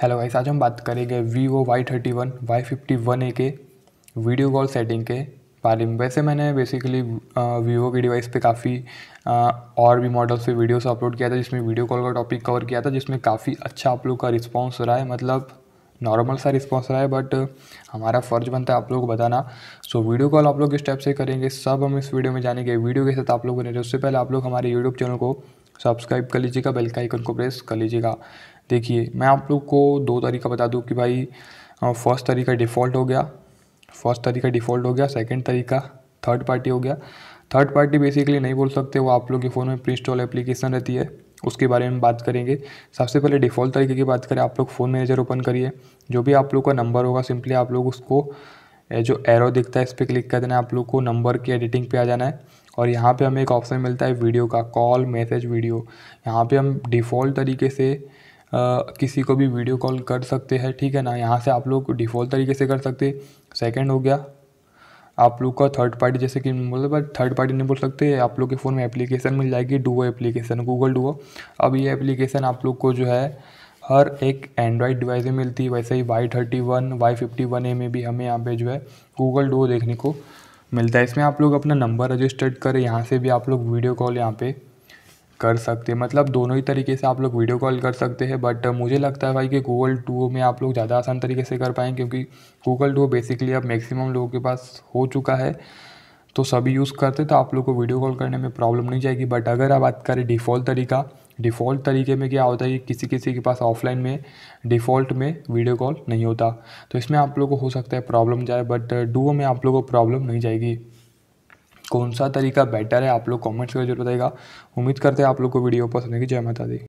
hello guys आज हम बात करेंगे Vivo Y thirty one Y fifty one A के वीडियो कॉल सेटिंग के बारे में वैसे मैंने बेसिकली वीवो के डिवाइस पे काफ़ी और भी मॉडल्स पे वीडियोस अपलोड किया था जिसमें वीडियो कॉल का टॉपिक कवर किया था जिसमें काफ़ी अच्छा आप लोग का रिस्पॉन्स रहा है मतलब नॉर्मल सा रिस्पॉन्स रहा है बट हमारा फ़र्ज बनता है आप लोगों को बताना सो so, वीडियो कॉल आप लोग किस टाइप से करेंगे सब हम इस वीडियो में जानेंगे वीडियो के साथ आप लोग बने रहे उससे पहले आप लोग हमारे यूट्यूब चैनल को सब्सक्राइब कर लीजिएगा बेल का आइकन को प्रेस कर लीजिएगा देखिए मैं आप लोग को दो तरीका बता दूँ कि भाई फर्स्ट तरीका डिफ़ॉल्ट हो गया फर्स्ट तरीका डिफ़ॉल्ट हो गया सेकेंड तरीका थर्ड पार्टी हो गया थर्ड पार्टी बेसिकली नहीं बोल सकते वो आप लोग के फ़ोन में प्री इंस्टॉल एप्लीकेशन रहती है उसके बारे में बात करेंगे सबसे पहले डिफ़ॉल्ट तरीके की बात करें आप लोग फ़ोन मैनेजर ओपन करिए जो भी आप लोग का नंबर होगा सिंपली आप लोग उसको जो एरो दिखता है इस पर क्लिक कर देना है आप लोग को नंबर की एडिटिंग पे आ जाना है और यहाँ पे हमें एक ऑप्शन मिलता है वीडियो का कॉल मैसेज वीडियो यहाँ पे हम डिफ़ॉल्ट तरीके से किसी को भी वीडियो कॉल कर सकते हैं ठीक है ना यहाँ से आप लोग डिफ़ॉल्ट तरीके से कर सकते सेकेंड हो गया आप लोग का थर्ड पार्टी जैसे कि बोलते बट थर्ड पार्टी नहीं बोल सकते आप लोग के फ़ोन में एप्लीकेशन मिल जाएगी डुओ एप्लीकेशन गूगल डुओ अब ये एप्लीकेशन आप लोग को जो है हर एक एंड्रॉयड डिवाइस में मिलती है वैसे ही Y thirty one Y fifty one A में भी हमें यहाँ पे जो है गूगल डुओ देखने को मिलता है इसमें आप लोग अपना नंबर रजिस्टर्ड करें यहाँ से भी आप लोग वीडियो कॉल यहाँ पे कर सकते हैं मतलब दोनों ही तरीके से आप लोग वीडियो कॉल कर सकते हैं बट मुझे लगता है भाई कि गूगल टू में आप लोग ज़्यादा आसान तरीके से कर पाएँ क्योंकि गूगल टू बेसिकली अब मैक्सिमम लोगों के पास हो चुका है तो सभी यूज़ करते तो आप लोग को वीडियो कॉल करने में प्रॉब्लम नहीं जाएगी बट अगर आप बात करें डिफ़ॉल्ट तरीका डिफ़ॉल्ट तरीके में क्या होता है कि किसी किसी के पास ऑफलाइन में डिफ़ॉल्ट में वीडियो कॉल नहीं होता तो इसमें आप लोग को हो सकता है प्रॉब्लम जाए बट डुओ में आप लोग को प्रॉब्लम नहीं जाएगी कौन सा तरीका बेटर है आप लोग कमेंट्स में जरूर बताएगा उम्मीद करते हैं आप लोग को वीडियो पसंद आएगी जय माता दी